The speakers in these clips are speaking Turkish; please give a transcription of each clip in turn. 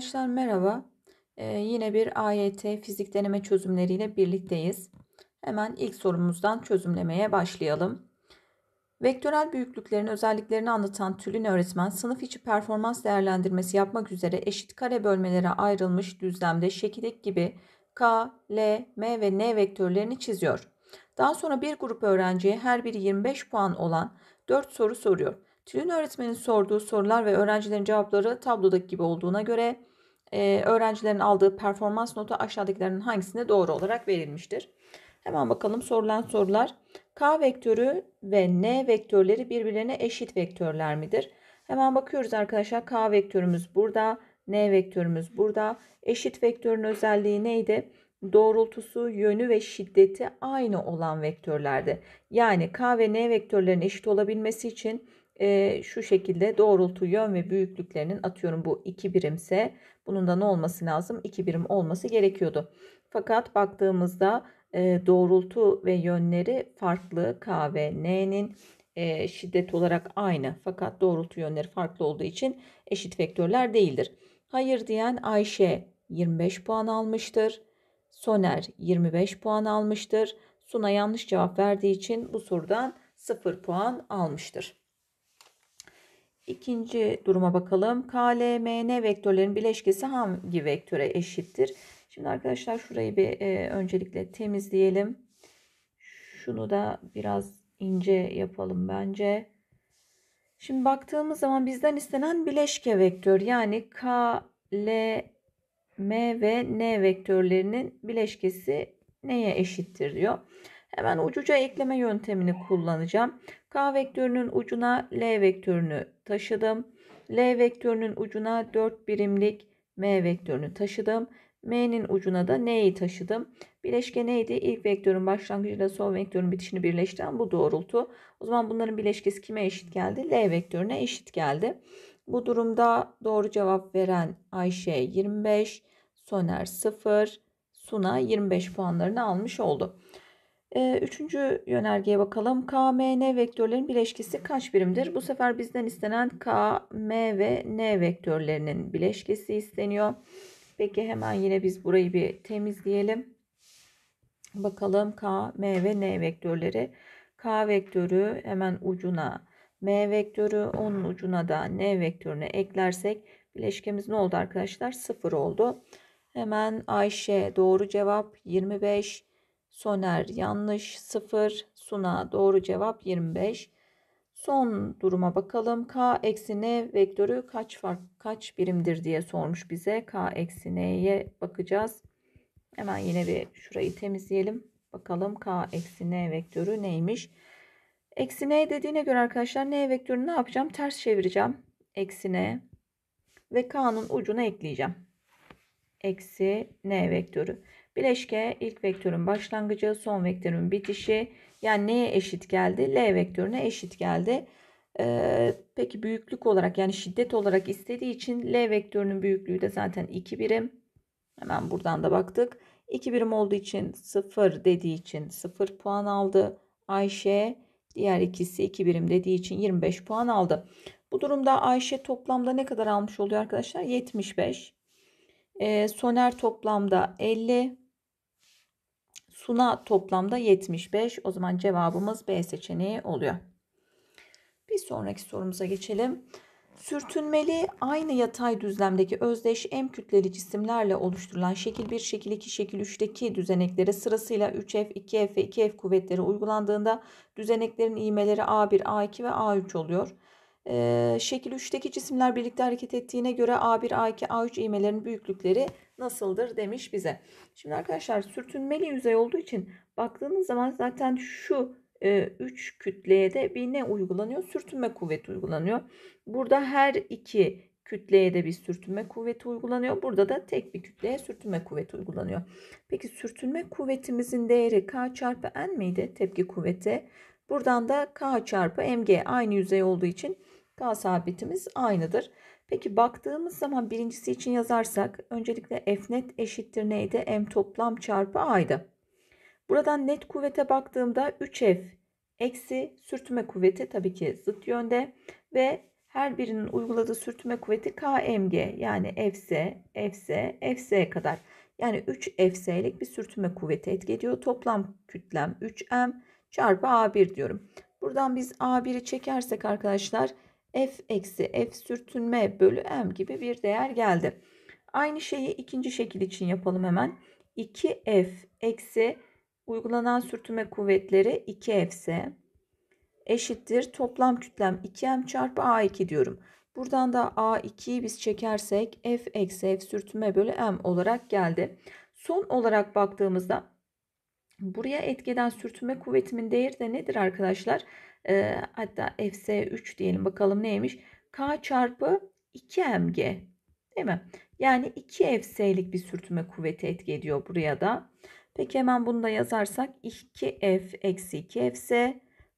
Arkadaşlar merhaba. Ee, yine bir AYT fizik deneme çözümleriyle birlikteyiz. Hemen ilk sorumuzdan çözümlemeye başlayalım. Vektörel büyüklüklerin özelliklerini anlatan Tülin öğretmen sınıf içi performans değerlendirmesi yapmak üzere eşit kare bölmelere ayrılmış düzlemde şekillik gibi K, L, M ve N vektörlerini çiziyor. Daha sonra bir grup öğrenciye her biri 25 puan olan 4 soru soruyor. Tülin öğretmenin sorduğu sorular ve öğrencilerin cevapları tablodaki gibi olduğuna göre e, öğrencilerin aldığı performans notu aşağıdakilerin hangisinde doğru olarak verilmiştir? Hemen bakalım sorulan sorular. K vektörü ve N vektörleri birbirlerine eşit vektörler midir? Hemen bakıyoruz arkadaşlar. K vektörümüz burada. N vektörümüz burada. Eşit vektörün özelliği neydi? Doğrultusu, yönü ve şiddeti aynı olan vektörlerde. Yani K ve N vektörlerin eşit olabilmesi için e, şu şekilde doğrultu yön ve büyüklüklerinin atıyorum bu 2 birimse bunun da ne olması lazım 2 birim olması gerekiyordu. Fakat baktığımızda e, doğrultu ve yönleri farklı K ve N'nin e, şiddet olarak aynı fakat doğrultu yönleri farklı olduğu için eşit vektörler değildir. Hayır diyen Ayşe 25 puan almıştır. Soner 25 puan almıştır. Suna yanlış cevap verdiği için bu sorudan 0 puan almıştır. İkinci duruma bakalım. K, L, M, N vektörlerin bileşkesi hangi vektöre eşittir? Şimdi arkadaşlar şurayı bir e, öncelikle temizleyelim. Şunu da biraz ince yapalım bence. Şimdi baktığımız zaman bizden istenen bileşke vektör yani K, L, M ve N vektörlerinin bileşkesi neye eşittir diyor. Hemen ucuca ekleme yöntemini kullanacağım. K vektörünün ucuna L vektörünü taşıdım. L vektörünün ucuna 4 birimlik M vektörünü taşıdım. M'nin ucuna da N'yi taşıdım. Bileşke neydi? İlk vektörün başlangıcıyla son vektörün bitişini birleştiren bu doğrultu. O zaman bunların bileşkesi kime eşit geldi? L vektörüne eşit geldi. Bu durumda doğru cevap veren Ayşe 25, Soner 0, Suna 25 puanlarını almış oldu. Üçüncü yönergeye bakalım. K, M, N vektörlerin bileşkesi kaç birimdir? Bu sefer bizden istenen K, M ve N vektörlerinin bileşkesi isteniyor. Peki hemen yine biz burayı bir temizleyelim. Bakalım K, M ve N vektörleri. K vektörü hemen ucuna M vektörü, onun ucuna da N vektörünü eklersek bileşkemiz ne oldu arkadaşlar? Sıfır oldu. Hemen Ayşe doğru cevap 25. Soner yanlış 0. Suna doğru cevap 25. Son duruma bakalım. K eksi N vektörü kaç fark kaç birimdir diye sormuş bize. K eksi N'ye bakacağız. Hemen yine bir şurayı temizleyelim. Bakalım K eksi N vektörü neymiş? Eksi N dediğine göre arkadaşlar N vektörünü ne yapacağım? Ters çevireceğim. Eksi N ve K'nın ucuna ekleyeceğim. Eksi N vektörü. Bileşke ilk vektörün başlangıcı, son vektörün bitişi. Yani neye eşit geldi? L vektörüne eşit geldi. Ee, peki büyüklük olarak yani şiddet olarak istediği için L vektörünün büyüklüğü de zaten 2 birim. Hemen buradan da baktık. 2 birim olduğu için 0 dediği için 0 puan aldı. Ayşe diğer ikisi 2 birim dediği için 25 puan aldı. Bu durumda Ayşe toplamda ne kadar almış oluyor arkadaşlar? 75. Ee, Soner toplamda 50. Suna toplamda 75. O zaman cevabımız B seçeneği oluyor. Bir sonraki sorumuza geçelim. Sürtünmeli aynı yatay düzlemdeki özdeş M kütleli cisimlerle oluşturulan şekil 1, şekil 2, şekil 3'teki düzeneklere sırasıyla 3F, 2F ve 2F kuvvetleri uygulandığında düzeneklerin iğmeleri A1, A2 ve A3 oluyor. E, şekil 3'teki cisimler birlikte hareket ettiğine göre A1, A2, A3 iğmelerin büyüklükleri nasıldır demiş bize. Şimdi arkadaşlar sürtünmeli yüzey olduğu için baktığınız zaman zaten şu 3 kütleye de bir ne uygulanıyor? Sürtünme kuvveti uygulanıyor. Burada her iki kütleye de bir sürtünme kuvveti uygulanıyor. Burada da tek bir kütleye sürtünme kuvveti uygulanıyor. Peki sürtünme kuvvetimizin değeri K çarpı N miydi? Tepki kuvveti. Buradan da K çarpı MG aynı yüzey olduğu için K sabitimiz aynıdır. Peki baktığımız zaman birincisi için yazarsak öncelikle F net eşittir neydi? M toplam çarpı A'ydı. Buradan net kuvvete baktığımda 3F eksi sürtünme kuvveti tabii ki zıt yönde ve her birinin uyguladığı sürtünme kuvveti KMG yani Fs, Fs, Fs kadar. Yani 3 Fs'lik bir sürtünme kuvveti etki ediyor. Toplam kütlem 3M çarpı A1 diyorum. Buradan biz A1'i çekersek arkadaşlar f eksi f sürtünme bölü m gibi bir değer geldi. Aynı şeyi ikinci şekil için yapalım hemen. 2f eksi uygulanan sürtünme kuvvetleri 2f ise eşittir toplam kütlem 2m çarpı a2 diyorum. Buradan da a2'yi biz çekersek f eksi f sürtünme bölü m olarak geldi. Son olarak baktığımızda buraya etkeden sürtünme kuvvetimin değeri de nedir arkadaşlar? Arkadaşlar. E, hatta fs3 diyelim bakalım neymiş? K çarpı 2mg değil mi? Yani 2 fs'lik bir sürtünme kuvveti etki ediyor buraya da. Peki hemen bunu da yazarsak 2f eksi 2 fs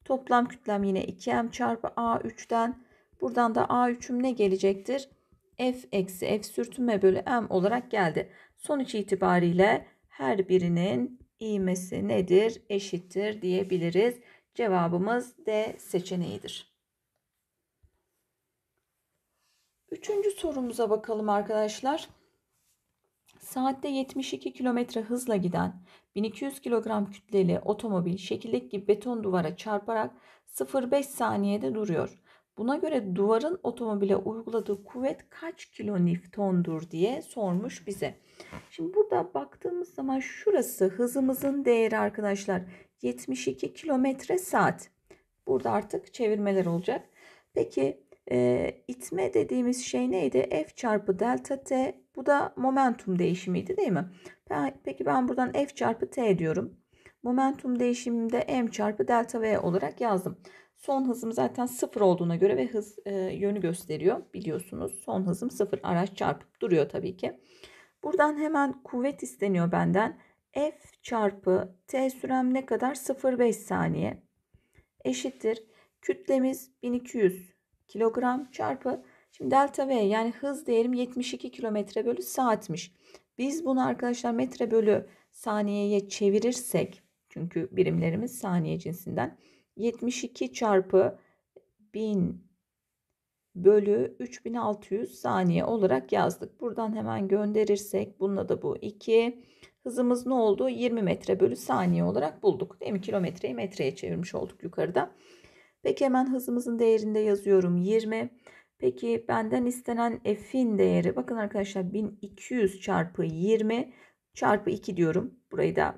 toplam kütlem yine 2m çarpı a 3den buradan da a3'üm ne gelecektir? f eksi f sürtünme bölü m olarak geldi. Sonuç itibariyle her birinin iğmesi nedir? Eşittir diyebiliriz. Cevabımız D seçeneğidir. Üçüncü sorumuza bakalım arkadaşlar. Saatte 72 km hızla giden 1200 kilogram kütleli otomobil şekildeki beton duvara çarparak 0,5 saniyede duruyor. Buna göre duvarın otomobile uyguladığı kuvvet kaç kilo diye sormuş bize. Şimdi burada baktığımız zaman şurası hızımızın değeri arkadaşlar. 72 kilometre saat. Burada artık çevirmeler olacak. Peki e, itme dediğimiz şey neydi? F çarpı delta t. Bu da momentum değişimiydi değil mi? Peki ben buradan F çarpı t diyorum. Momentum değişiminde m çarpı delta v olarak yazdım. Son hızım zaten sıfır olduğuna göre ve hız e, yönü gösteriyor biliyorsunuz. Son hızım sıfır. Araç çarpıp duruyor tabii ki. Buradan hemen kuvvet isteniyor benden. F çarpı T sürem ne kadar? 0,5 saniye eşittir. Kütlemiz 1200 kilogram çarpı şimdi delta V yani hız değerim 72 kilometre bölü saatmiş. Biz bunu arkadaşlar metre bölü saniyeye çevirirsek çünkü birimlerimiz saniye cinsinden 72 çarpı 1000 bölü 3600 saniye olarak yazdık. Buradan hemen gönderirsek bununla da bu 2 Hızımız ne oldu? 20 metre bölü saniye olarak bulduk. Değil mi? Kilometreyi metreye çevirmiş olduk yukarıda. Peki hemen hızımızın değerinde yazıyorum 20. Peki benden istenen f'in değeri bakın arkadaşlar 1200 çarpı 20 çarpı 2 diyorum. Burayı da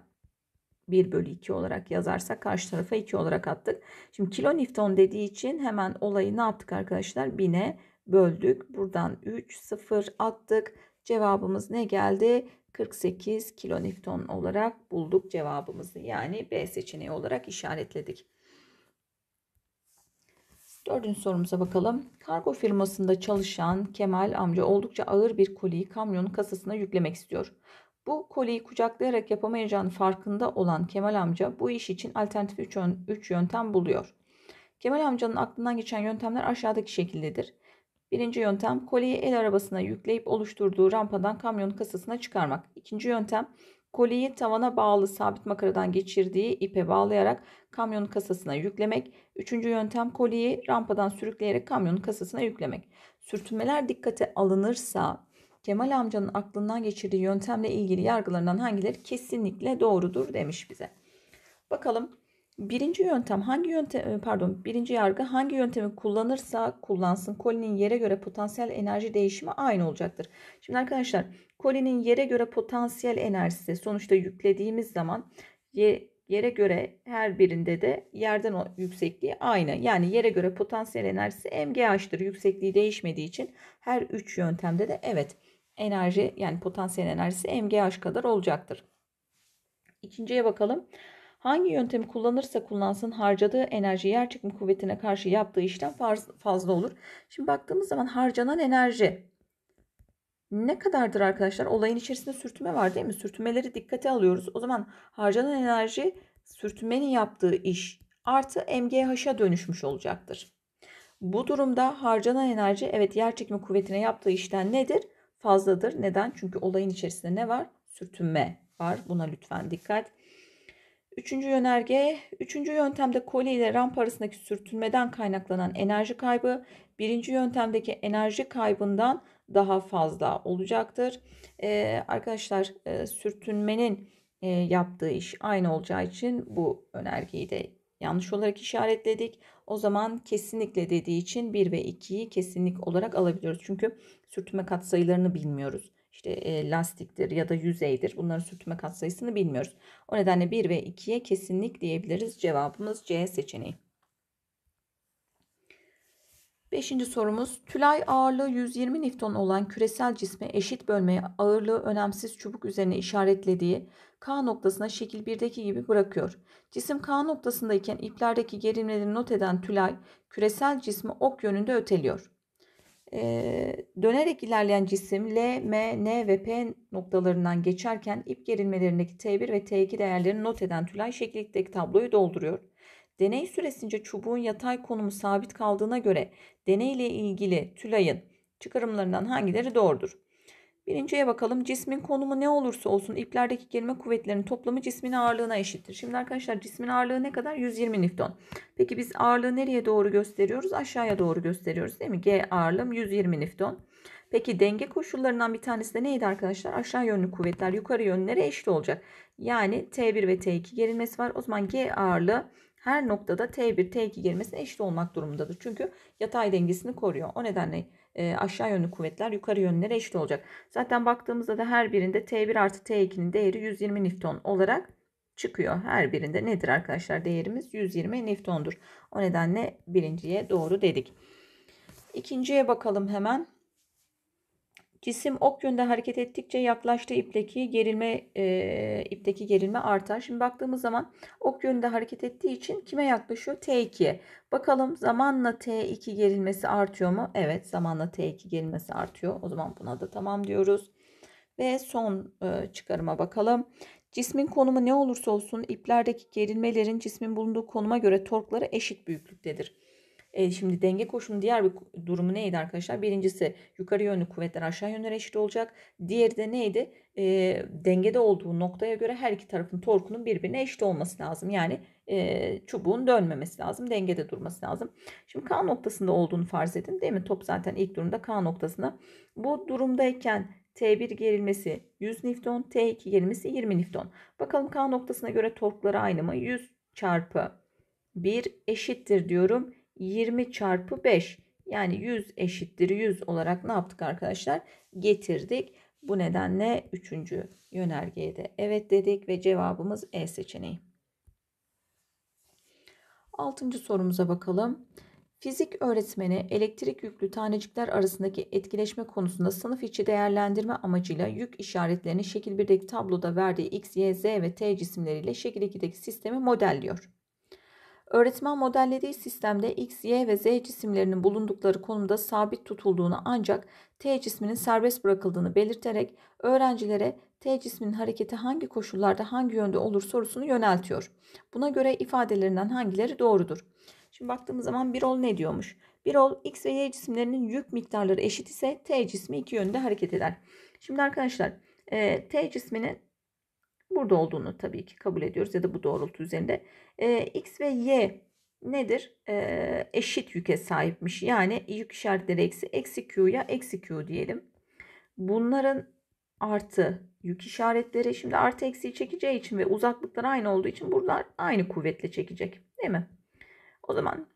1 bölü 2 olarak yazarsak karşı tarafa 2 olarak attık. Şimdi kilo nifton dediği için hemen olayı ne yaptık arkadaşlar? 1000'e böldük. Buradan 3 0 attık. Cevabımız ne geldi? 48 kilonewton olarak bulduk cevabımızı. Yani B seçeneği olarak işaretledik. Dördüncü sorumuza bakalım. Kargo firmasında çalışan Kemal amca oldukça ağır bir koliyi kamyonun kasasına yüklemek istiyor. Bu koliyi kucaklayarak yapamayacağını farkında olan Kemal amca bu iş için alternatif 3 yöntem buluyor. Kemal amcanın aklından geçen yöntemler aşağıdaki şekildedir. Birinci yöntem kolyeyi el arabasına yükleyip oluşturduğu rampadan kamyonun kasasına çıkarmak. İkinci yöntem kolyeyi tavana bağlı sabit makaradan geçirdiği ipe bağlayarak kamyonun kasasına yüklemek. Üçüncü yöntem kolyeyi rampadan sürükleyerek kamyonun kasasına yüklemek. Sürtünmeler dikkate alınırsa Kemal amcanın aklından geçirdiği yöntemle ilgili yargılarından hangileri kesinlikle doğrudur demiş bize. Bakalım Birinci yöntem hangi yöntem e, pardon birinci yargı hangi yöntemi kullanırsa kullansın kolinin yere göre potansiyel enerji değişimi aynı olacaktır. Şimdi arkadaşlar kolinin yere göre potansiyel enerjisi sonuçta yüklediğimiz zaman yere göre her birinde de yerden o yüksekliği aynı. Yani yere göre potansiyel enerjisi MGH'tır. Yüksekliği değişmediği için her üç yöntemde de evet enerji yani potansiyel enerjisi MGH kadar olacaktır. İkinciye bakalım. Hangi yöntemi kullanırsa kullansın harcadığı enerji yer çekimi kuvvetine karşı yaptığı işten fazla olur. Şimdi baktığımız zaman harcanan enerji ne kadardır arkadaşlar? Olayın içerisinde sürtünme var değil mi? Sürtünmeleri dikkate alıyoruz. O zaman harcanan enerji sürtünmenin yaptığı iş artı MGH'a dönüşmüş olacaktır. Bu durumda harcanan enerji evet yer çekimi kuvvetine yaptığı işten nedir? Fazladır. Neden? Çünkü olayın içerisinde ne var? Sürtünme var. Buna lütfen dikkat. Üçüncü yönerge, üçüncü yöntemde kolye ile ramp arasındaki sürtünmeden kaynaklanan enerji kaybı birinci yöntemdeki enerji kaybından daha fazla olacaktır. Ee, arkadaşlar e, sürtünmenin e, yaptığı iş aynı olacağı için bu önergeyi de yanlış olarak işaretledik. O zaman kesinlikle dediği için 1 ve 2'yi kesinlik olarak alabiliyoruz. Çünkü sürtünme katsayılarını bilmiyoruz işte lastiktir ya da yüzeydir. Bunların sürtünme katsayısını bilmiyoruz. O nedenle 1 ve 2'ye kesinlik diyebiliriz. Cevabımız C seçeneği. Beşinci sorumuz tülay ağırlığı 120 Newton olan küresel cisme eşit bölmeye ağırlığı önemsiz çubuk üzerine işaretlediği K noktasına şekil 1'deki gibi bırakıyor. Cisim K noktasındayken iplerdeki gerilmeleri not eden tülay küresel cismi ok yönünde öteliyor. Ee, dönerek ilerleyen cisim L, M, N ve P noktalarından geçerken ip gerilmelerindeki T1 ve T2 değerlerini not eden Tülay şekildeki tabloyu dolduruyor. Deney süresince çubuğun yatay konumu sabit kaldığına göre deneyle ilgili Tülay'ın çıkarımlarından hangileri doğrudur? Birinciye bakalım. Cismin konumu ne olursa olsun iplerdeki germe kuvvetlerinin toplamı cismin ağırlığına eşittir. Şimdi arkadaşlar cismin ağırlığı ne kadar? 120 Newton. Peki biz ağırlığı nereye doğru gösteriyoruz? Aşağıya doğru gösteriyoruz değil mi? G ağırlığım 120 Newton. Peki denge koşullarından bir tanesi de neydi arkadaşlar? Aşağı yönlü kuvvetler yukarı yönlere eşit olacak. Yani T1 ve T2 gerilmesi var. O zaman G ağırlığı her noktada T1, T2 gerilmesine eşit olmak durumundadır. Çünkü yatay dengesini koruyor. O nedenle e, aşağı yönlü kuvvetler yukarı yönlere eşit olacak. Zaten baktığımızda da her birinde T1 artı T2'nin değeri 120 Newton olarak çıkıyor. Her birinde nedir arkadaşlar değerimiz? 120 Newton'dur. O nedenle birinciye doğru dedik. İkinciye bakalım hemen. Cisim ok yönde hareket ettikçe yaklaştığı ipteki gerilme e, ipteki gerilme artar. Şimdi baktığımız zaman ok yönde hareket ettiği için kime yaklaşıyor? t 2 Bakalım zamanla T2 gerilmesi artıyor mu? Evet zamanla T2 gerilmesi artıyor. O zaman buna da tamam diyoruz. Ve son e, çıkarıma bakalım. Cismin konumu ne olursa olsun iplerdeki gerilmelerin cismin bulunduğu konuma göre torkları eşit büyüklüktedir. E, şimdi denge koşunun diğer bir durumu neydi arkadaşlar? Birincisi yukarı yönlü kuvvetler aşağı yönlü eşit olacak. Diğeri de neydi? E, dengede olduğu noktaya göre her iki tarafın torkunun birbirine eşit olması lazım. Yani e, çubuğun dönmemesi lazım. Dengede durması lazım. Şimdi K noktasında olduğunu farz edin değil mi? Top zaten ilk durumda K noktasında. Bu durumdayken T1 gerilmesi 100 Newton, T2 gerilmesi 20 Newton. Bakalım K noktasına göre torkları aynı mı? 100 çarpı 1 eşittir diyorum. 20 çarpı 5 yani 100 eşittir 100 olarak ne yaptık arkadaşlar? Getirdik. Bu nedenle 3. yönergeye de evet dedik ve cevabımız E seçeneği. 6. sorumuza bakalım. Fizik öğretmeni elektrik yüklü tanecikler arasındaki etkileşme konusunda sınıf içi değerlendirme amacıyla yük işaretlerini şekil 1'deki tabloda verdiği x, y, z ve t cisimleriyle şekil 2'deki sistemi modelliyor. Öğretmen modellediği sistemde X, Y ve Z cisimlerinin bulundukları konumda sabit tutulduğunu ancak T cisminin serbest bırakıldığını belirterek öğrencilere T cisminin hareketi hangi koşullarda hangi yönde olur sorusunu yöneltiyor. Buna göre ifadelerinden hangileri doğrudur? Şimdi baktığımız zaman bir ol ne diyormuş? Bir ol X ve Y cisimlerinin yük miktarları eşit ise T cismi iki yönde hareket eder. Şimdi arkadaşlar T cisminin burada olduğunu tabii ki kabul ediyoruz ya da bu doğrultu üzerinde. E, X ve Y nedir? E, eşit yüke sahipmiş. Yani yük işaretleri eksi eksi Q ya eksi Q diyelim. Bunların artı yük işaretleri şimdi artı eksiği çekeceği için ve uzaklıklar aynı olduğu için bunlar aynı kuvvetle çekecek. Değil mi? O zaman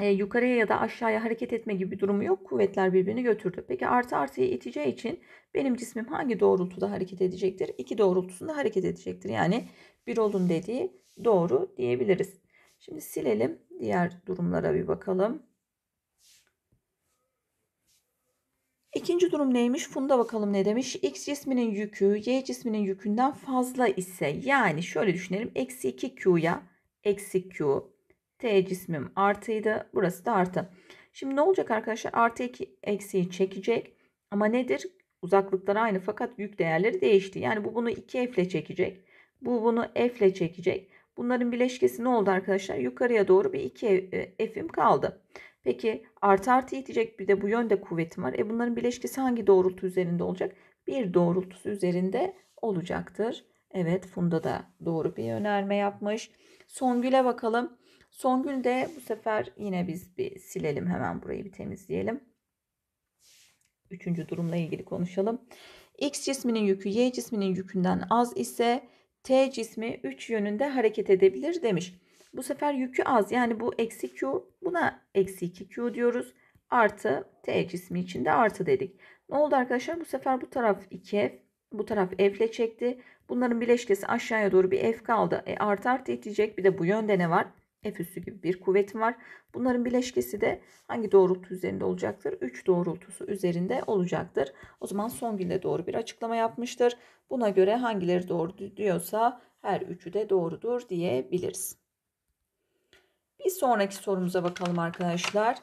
e, yukarıya ya da aşağıya hareket etme gibi bir durumu yok. Kuvvetler birbirini götürdü. Peki artı artıya iteceği için benim cismim hangi doğrultuda hareket edecektir? İki doğrultusunda hareket edecektir. Yani bir olun dediği doğru diyebiliriz. Şimdi silelim. Diğer durumlara bir bakalım. İkinci durum neymiş? Funda bakalım ne demiş? X cisminin yükü Y cisminin yükünden fazla ise yani şöyle düşünelim. Eksi 2Q'ya eksi Q T cismim artıydı. Burası da artı. Şimdi ne olacak arkadaşlar? Artı 2 eksiği çekecek. Ama nedir? Uzaklıklar aynı fakat yük değerleri değişti. Yani bu bunu 2 f ile çekecek. Bu bunu f ile çekecek. Bunların bileşkesi ne oldu arkadaşlar? Yukarıya doğru bir 2 e, f'im kaldı. Peki artı artı itecek bir de bu yönde kuvvetim var. E bunların bileşkesi hangi doğrultu üzerinde olacak? Bir doğrultusu üzerinde olacaktır. Evet Funda da doğru bir önerme yapmış. Songül'e bakalım. Songül de bu sefer yine biz bir silelim hemen burayı bir temizleyelim. Üçüncü durumla ilgili konuşalım. X cisminin yükü Y cisminin yükünden az ise T cismi 3 yönünde hareket edebilir demiş. Bu sefer yükü az yani bu eksi Q buna eksi 2Q diyoruz. Artı T cismi için de artı dedik. Ne oldu arkadaşlar? Bu sefer bu taraf 2F bu taraf F ile çekti. Bunların bileşkesi aşağıya doğru bir F kaldı. E, artı artı itecek bir de bu yönde ne var? F üssü gibi bir kuvvetim var. Bunların bileşkesi de hangi doğrultu üzerinde olacaktır? 3 doğrultusu üzerinde olacaktır. O zaman son günde doğru bir açıklama yapmıştır. Buna göre hangileri doğru diyorsa her üçü de doğrudur diyebiliriz. Bir sonraki sorumuza bakalım arkadaşlar.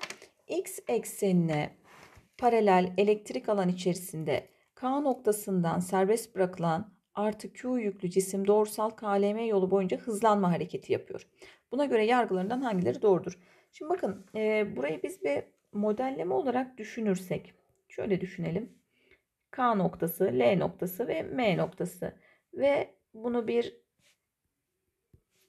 X eksenine paralel elektrik alan içerisinde K noktasından serbest bırakılan artı Q yüklü cisim doğrusal KLM yolu boyunca hızlanma hareketi yapıyor. Buna göre yargılarından hangileri doğrudur? Şimdi bakın e, burayı biz bir modelleme olarak düşünürsek şöyle düşünelim. K noktası, L noktası ve M noktası ve bunu bir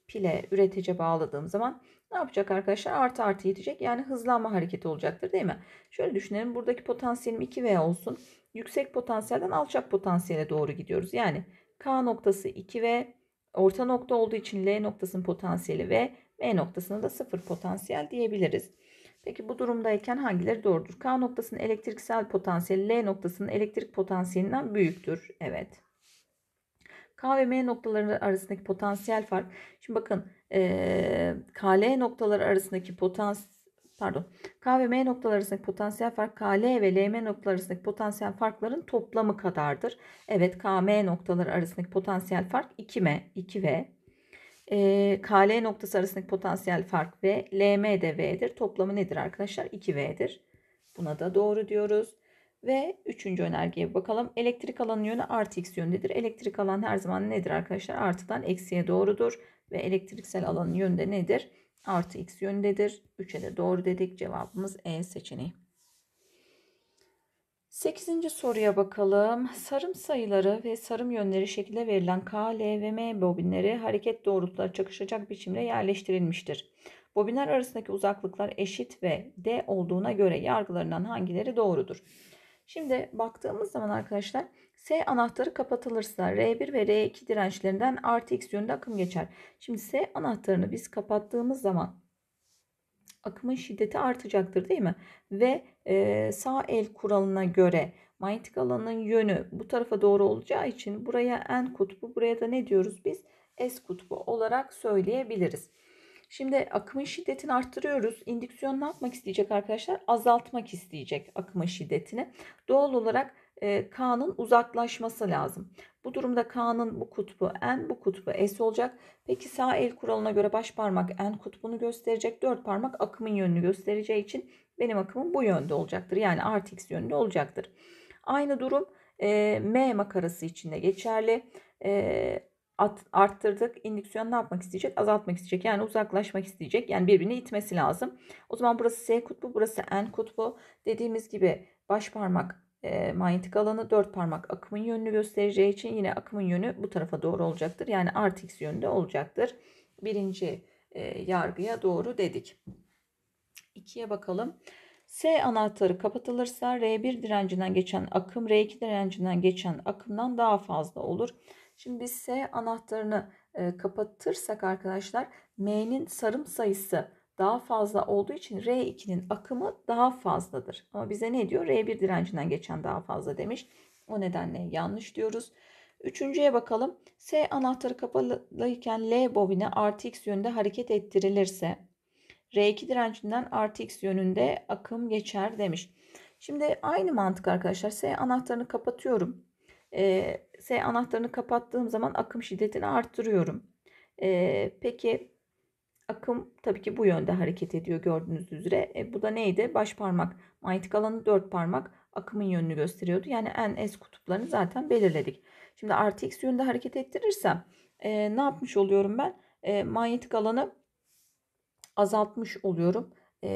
pile üretice bağladığım zaman ne yapacak arkadaşlar? Artı artı yetecek. Yani hızlanma hareketi olacaktır değil mi? Şöyle düşünelim. Buradaki potansiyelim 2V olsun. Yüksek potansiyelden alçak potansiyele doğru gidiyoruz. Yani K noktası 2 ve orta nokta olduğu için L noktasının potansiyeli ve M noktasına da 0 potansiyel diyebiliriz. Peki bu durumdayken hangileri doğrudur? K noktasının elektriksel potansiyeli L noktasının elektrik potansiyelinden büyüktür. Evet. K ve M noktaları arasındaki potansiyel fark. Şimdi bakın e, KL noktaları arasındaki potansiyel pardon K ve M noktaları arasındaki potansiyel fark KL ve LM noktaları arasındaki potansiyel farkların toplamı kadardır. Evet KM noktaları arasındaki potansiyel fark 2M 2V. E, ee, KL noktası arasındaki potansiyel fark V. LM de V'dir. Toplamı nedir arkadaşlar? 2V'dir. Buna da doğru diyoruz. Ve üçüncü önergeye bakalım. Elektrik alanın yönü artı x yönündedir. Elektrik alan her zaman nedir arkadaşlar? Artıdan eksiye doğrudur. Ve elektriksel alanın yönü de nedir? artı x yöndedir. 3'e de doğru dedik. Cevabımız E seçeneği. 8. soruya bakalım. Sarım sayıları ve sarım yönleri şekilde verilen K, L ve M bobinleri hareket doğrultuları çakışacak biçimde yerleştirilmiştir. Bobinler arasındaki uzaklıklar eşit ve D olduğuna göre yargılarından hangileri doğrudur? Şimdi baktığımız zaman arkadaşlar S anahtarı kapatılırsa R1 ve R2 dirençlerinden artı X yönünde akım geçer. Şimdi S anahtarını biz kapattığımız zaman akımın şiddeti artacaktır değil mi? Ve e, sağ el kuralına göre manyetik alanın yönü bu tarafa doğru olacağı için buraya N kutbu buraya da ne diyoruz biz? S kutbu olarak söyleyebiliriz. Şimdi akımın şiddetini arttırıyoruz. İndüksiyon ne yapmak isteyecek arkadaşlar? Azaltmak isteyecek akımın şiddetini. Doğal olarak e, K'nın uzaklaşması lazım. Bu durumda K'nın bu kutbu N, bu kutbu S olacak. Peki sağ el kuralına göre baş parmak N kutbunu gösterecek. Dört parmak akımın yönünü göstereceği için benim akımım bu yönde olacaktır. Yani artı X yönünde olacaktır. Aynı durum e, M makarası için de geçerli. E, at, arttırdık. İndüksiyon ne yapmak isteyecek? Azaltmak isteyecek. Yani uzaklaşmak isteyecek. Yani birbirini itmesi lazım. O zaman burası S kutbu, burası N kutbu. Dediğimiz gibi baş parmak e, manyetik alanı dört parmak akımın yönünü göstereceği için yine akımın yönü bu tarafa doğru olacaktır. Yani artı x yönünde olacaktır. Birinci e, yargıya doğru dedik. 2'ye bakalım. S anahtarı kapatılırsa R1 direncinden geçen akım R2 direncinden geçen akımdan daha fazla olur. Şimdi biz S anahtarını e, kapatırsak arkadaşlar M'nin sarım sayısı daha fazla olduğu için R2'nin akımı daha fazladır. Ama bize ne diyor? R1 direncinden geçen daha fazla demiş. O nedenle yanlış diyoruz. Üçüncüye bakalım. S anahtarı kapalıyken L bobine x yönünde hareket ettirilirse R2 direncinden artı x yönünde akım geçer demiş. Şimdi aynı mantık arkadaşlar. S anahtarını kapatıyorum. Ee, S anahtarını kapattığım zaman akım şiddetini arttırıyorum. Ee, peki akım tabii ki bu yönde hareket ediyor gördüğünüz üzere. E, bu da neydi? Baş parmak, manyetik alanı dört parmak akımın yönünü gösteriyordu. Yani en S kutuplarını zaten belirledik. Şimdi artı X yönde hareket ettirirsem e, ne yapmış oluyorum ben? E, manyetik alanı azaltmış oluyorum. E,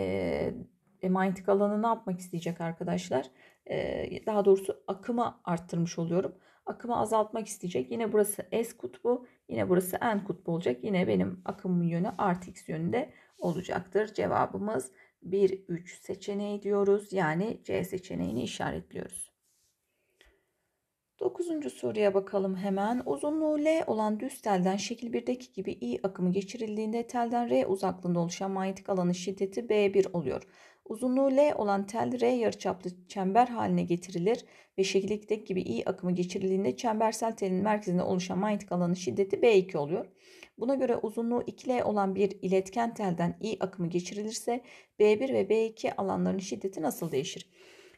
e, manyetik alanı ne yapmak isteyecek arkadaşlar? E, daha doğrusu akımı arttırmış oluyorum. Akımı azaltmak isteyecek. Yine burası S kutbu. Yine burası en kutbu olacak. Yine benim akımın yönü artı x yönünde olacaktır. Cevabımız 1, 3 seçeneği diyoruz. Yani C seçeneğini işaretliyoruz. Dokuzuncu soruya bakalım hemen. Uzunluğu L olan düz telden şekil 1'deki gibi I akımı geçirildiğinde telden R uzaklığında oluşan manyetik alanın şiddeti B1 oluyor. Uzunluğu L olan tel R yarıçaplı çember haline getirilir ve şekildeki gibi I akımı geçirildiğinde çembersel telin merkezinde oluşan manyetik alanın şiddeti B2 oluyor. Buna göre uzunluğu 2L olan bir iletken telden I akımı geçirilirse B1 ve B2 alanların şiddeti nasıl değişir?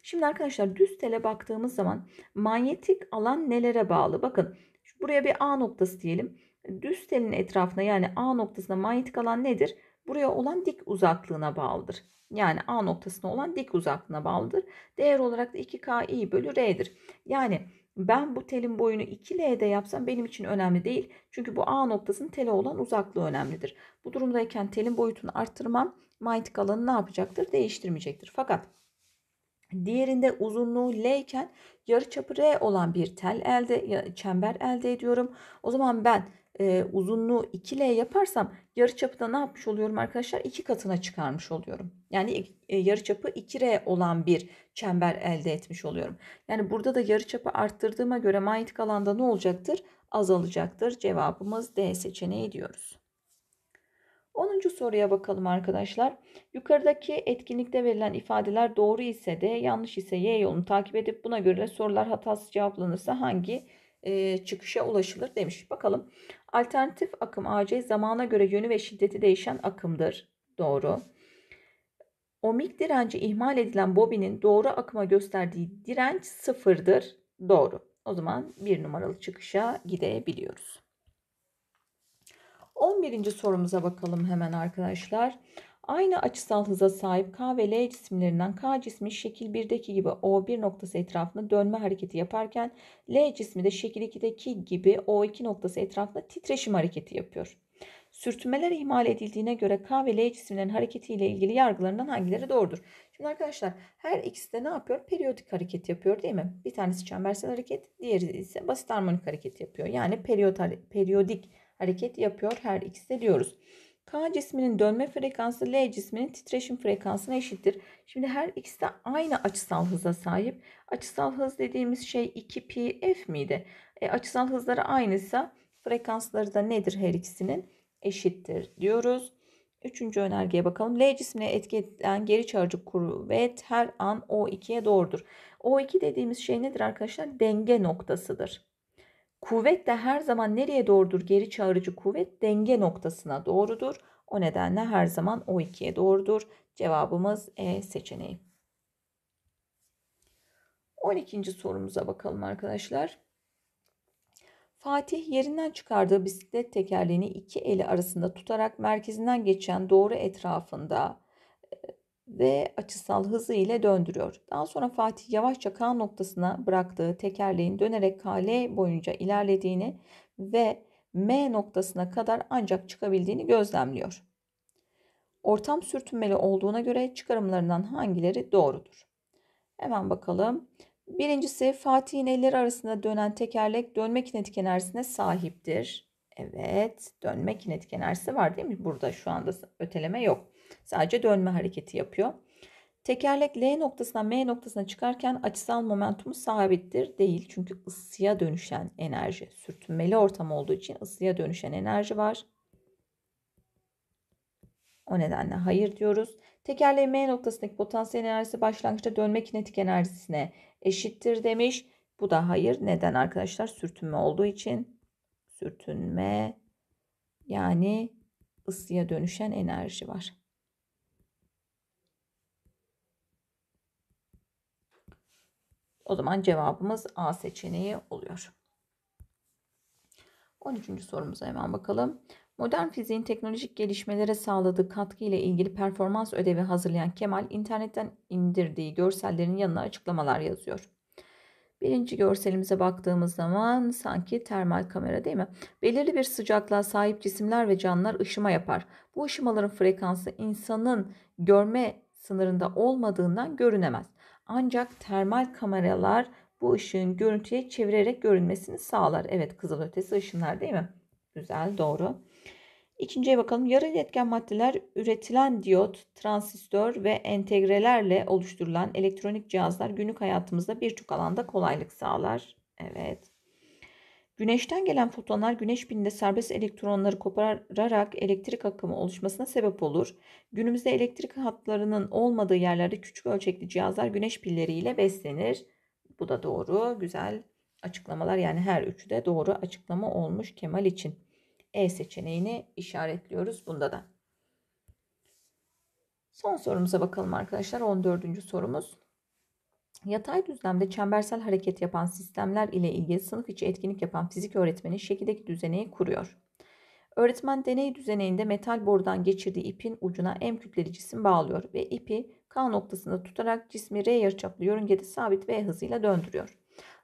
Şimdi arkadaşlar düz tele baktığımız zaman manyetik alan nelere bağlı? Bakın buraya bir A noktası diyelim. Düz telin etrafına yani A noktasına manyetik alan nedir? Buraya olan dik uzaklığına bağlıdır. Yani A noktasına olan dik uzaklığına bağlıdır. Değer olarak da 2K i bölü R'dir. Yani ben bu telin boyunu 2L'de yapsam benim için önemli değil. Çünkü bu A noktasının tele olan uzaklığı önemlidir. Bu durumdayken telin boyutunu arttırmam manyetik alanı ne yapacaktır? Değiştirmeyecektir. Fakat Diğerinde uzunluğu L iken yarıçapı R olan bir tel elde, çember elde ediyorum. O zaman ben e, uzunluğu 2L yaparsam yarıçapı da ne yapmış oluyorum arkadaşlar? 2 katına çıkarmış oluyorum. Yani e, yarıçapı 2R olan bir çember elde etmiş oluyorum. Yani burada da yarıçapı arttırdığıma göre manyetik alanda ne olacaktır? Azalacaktır. Cevabımız D seçeneği diyoruz. 10. soruya bakalım arkadaşlar. Yukarıdaki etkinlikte verilen ifadeler doğru ise de yanlış ise y yolunu takip edip buna göre sorular hatasız cevaplanırsa hangi e, çıkışa ulaşılır demiş. Bakalım. Alternatif akım AC zamana göre yönü ve şiddeti değişen akımdır. Doğru. Omik direnci ihmal edilen bobinin doğru akıma gösterdiği direnç sıfırdır. Doğru. O zaman bir numaralı çıkışa gidebiliyoruz. 11. sorumuza bakalım hemen arkadaşlar. Aynı açısal hıza sahip K ve L cisimlerinden K cismi şekil 1'deki gibi O1 noktası etrafında dönme hareketi yaparken L cismi de şekil 2'deki gibi O2 noktası etrafında titreşim hareketi yapıyor. Sürtünmeler ihmal edildiğine göre K ve L cisimlerin hareketiyle ilgili yargılarından hangileri doğrudur? Şimdi arkadaşlar her ikisi de ne yapıyor? Periyodik hareket yapıyor değil mi? Bir tanesi çembersel hareket, diğeri ise basit harmonik hareket yapıyor. Yani periyot, periyodik hareket yapıyor her ikisi diyoruz. K cisminin dönme frekansı L cisminin titreşim frekansına eşittir. Şimdi her ikisi de aynı açısal hıza sahip. Açısal hız dediğimiz şey 2 pi f miydi? E, açısal hızları aynıysa frekansları da nedir her ikisinin? Eşittir diyoruz. Üçüncü önergeye bakalım. L cismine etki eden geri çağırıcı kuvvet her an O2'ye doğrudur. O2 dediğimiz şey nedir arkadaşlar? Denge noktasıdır. Kuvvet de her zaman nereye doğrudur? Geri çağırıcı kuvvet denge noktasına doğrudur. O nedenle her zaman o ikiye doğrudur. Cevabımız E seçeneği. 12. sorumuza bakalım arkadaşlar. Fatih yerinden çıkardığı bisiklet tekerleğini iki eli arasında tutarak merkezinden geçen doğru etrafında ve açısal hızı ile döndürüyor. Daha sonra Fatih yavaşça K noktasına bıraktığı tekerleğin dönerek KL boyunca ilerlediğini ve M noktasına kadar ancak çıkabildiğini gözlemliyor. Ortam sürtünmeli olduğuna göre çıkarımlarından hangileri doğrudur? Hemen bakalım. Birincisi Fatih'in elleri arasında dönen tekerlek dönme kinetik enerjisine sahiptir. Evet dönme kinetik enerjisi var değil mi? Burada şu anda öteleme yok. Sadece dönme hareketi yapıyor. Tekerlek L noktasına M noktasına çıkarken açısal momentumu sabittir değil. Çünkü ısıya dönüşen enerji sürtünmeli ortam olduğu için ısıya dönüşen enerji var. O nedenle hayır diyoruz. Tekerleğin M noktasındaki potansiyel enerjisi başlangıçta dönme kinetik enerjisine eşittir demiş. Bu da hayır. Neden arkadaşlar? Sürtünme olduğu için. Sürtünme yani ısıya dönüşen enerji var. O zaman cevabımız A seçeneği oluyor. 13. sorumuza hemen bakalım. Modern fiziğin teknolojik gelişmelere sağladığı katkı ile ilgili performans ödevi hazırlayan Kemal internetten indirdiği görsellerin yanına açıklamalar yazıyor. Birinci görselimize baktığımız zaman sanki termal kamera değil mi? Belirli bir sıcaklığa sahip cisimler ve canlılar ışıma yapar. Bu ışımaların frekansı insanın görme sınırında olmadığından görünemez. Ancak termal kameralar bu ışığın görüntüye çevirerek görünmesini sağlar. Evet kızılötesi ışınlar değil mi? Güzel doğru. İkinciye bakalım. Yarı iletken maddeler üretilen diyot, transistör ve entegrelerle oluşturulan elektronik cihazlar günlük hayatımızda birçok alanda kolaylık sağlar. Evet. Güneşten gelen fotonlar güneş pininde serbest elektronları kopararak elektrik akımı oluşmasına sebep olur. Günümüzde elektrik hatlarının olmadığı yerlerde küçük ölçekli cihazlar güneş pilleriyle beslenir. Bu da doğru. Güzel açıklamalar yani her üçü de doğru açıklama olmuş Kemal için. E seçeneğini işaretliyoruz bunda da. Son sorumuza bakalım arkadaşlar. 14. sorumuz. Yatay düzlemde çembersel hareket yapan sistemler ile ilgili sınıf içi etkinlik yapan fizik öğretmeni şekildeki düzeneyi kuruyor. Öğretmen deney düzeneğinde metal borudan geçirdiği ipin ucuna M kütleli cisim bağlıyor ve ipi K noktasında tutarak cismi R yarıçaplı yörüngede sabit V hızıyla döndürüyor.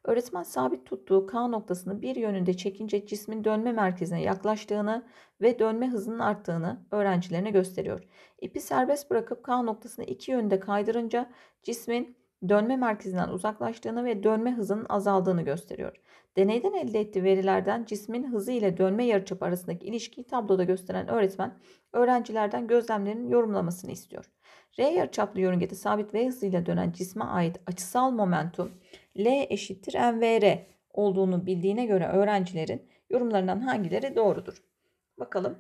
Öğretmen sabit tuttuğu K noktasını bir yönünde çekince cismin dönme merkezine yaklaştığını ve dönme hızının arttığını öğrencilerine gösteriyor. İpi serbest bırakıp K noktasını iki yönde kaydırınca cismin dönme merkezinden uzaklaştığını ve dönme hızının azaldığını gösteriyor. Deneyden elde ettiği verilerden cismin hızı ile dönme yarıçapı arasındaki ilişkiyi tabloda gösteren öğretmen öğrencilerden gözlemlerinin yorumlamasını istiyor. R yarıçaplı yörüngede sabit V hızıyla dönen cisme ait açısal momentum L eşittir MVR olduğunu bildiğine göre öğrencilerin yorumlarından hangileri doğrudur? Bakalım.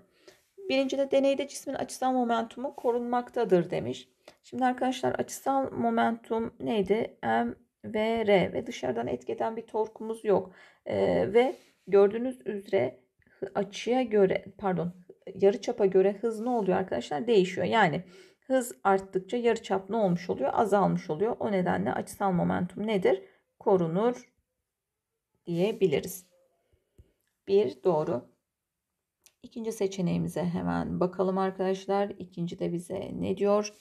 Birinci de deneyde cismin açısal momentumu korunmaktadır demiş. Şimdi arkadaşlar açısal momentum neydi? M ve R ve dışarıdan etkeden bir torkumuz yok. Ee, ve gördüğünüz üzere açıya göre pardon yarı çapa göre hız ne oluyor arkadaşlar? Değişiyor. Yani hız arttıkça yarı çap ne olmuş oluyor? Azalmış oluyor. O nedenle açısal momentum nedir? Korunur diyebiliriz. Bir doğru. İkinci seçeneğimize hemen bakalım arkadaşlar. İkinci de bize ne diyor?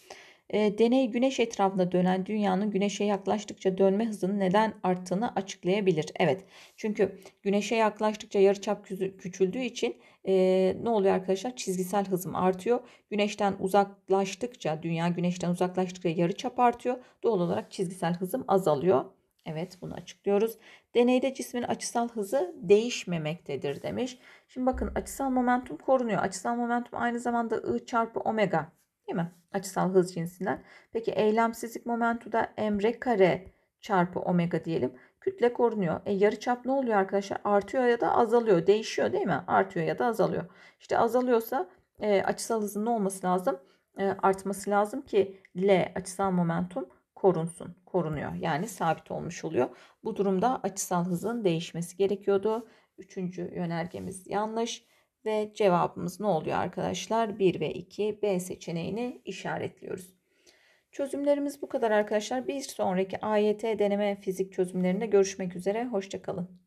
E, deney güneş etrafında dönen dünyanın güneşe yaklaştıkça dönme hızının neden arttığını açıklayabilir. Evet çünkü güneşe yaklaştıkça yarıçap küçüldüğü için e, ne oluyor arkadaşlar çizgisel hızım artıyor. Güneşten uzaklaştıkça dünya güneşten uzaklaştıkça yarıçap artıyor. Doğal olarak çizgisel hızım azalıyor. Evet bunu açıklıyoruz. Deneyde cismin açısal hızı değişmemektedir demiş. Şimdi bakın açısal momentum korunuyor. Açısal momentum aynı zamanda I çarpı omega değil mi? Açısal hız cinsinden. Peki eylemsizlik momentu da emre kare çarpı omega diyelim. Kütle korunuyor. E, yarı çap ne oluyor arkadaşlar? Artıyor ya da azalıyor. Değişiyor değil mi? Artıyor ya da azalıyor. İşte azalıyorsa e, açısal hızın ne olması lazım? E, artması lazım ki L açısal momentum korunsun, korunuyor. Yani sabit olmuş oluyor. Bu durumda açısal hızın değişmesi gerekiyordu. Üçüncü yönergemiz yanlış ve cevabımız ne oluyor arkadaşlar? 1 ve 2 B seçeneğini işaretliyoruz. Çözümlerimiz bu kadar arkadaşlar. Bir sonraki AYT deneme fizik çözümlerinde görüşmek üzere. Hoşçakalın.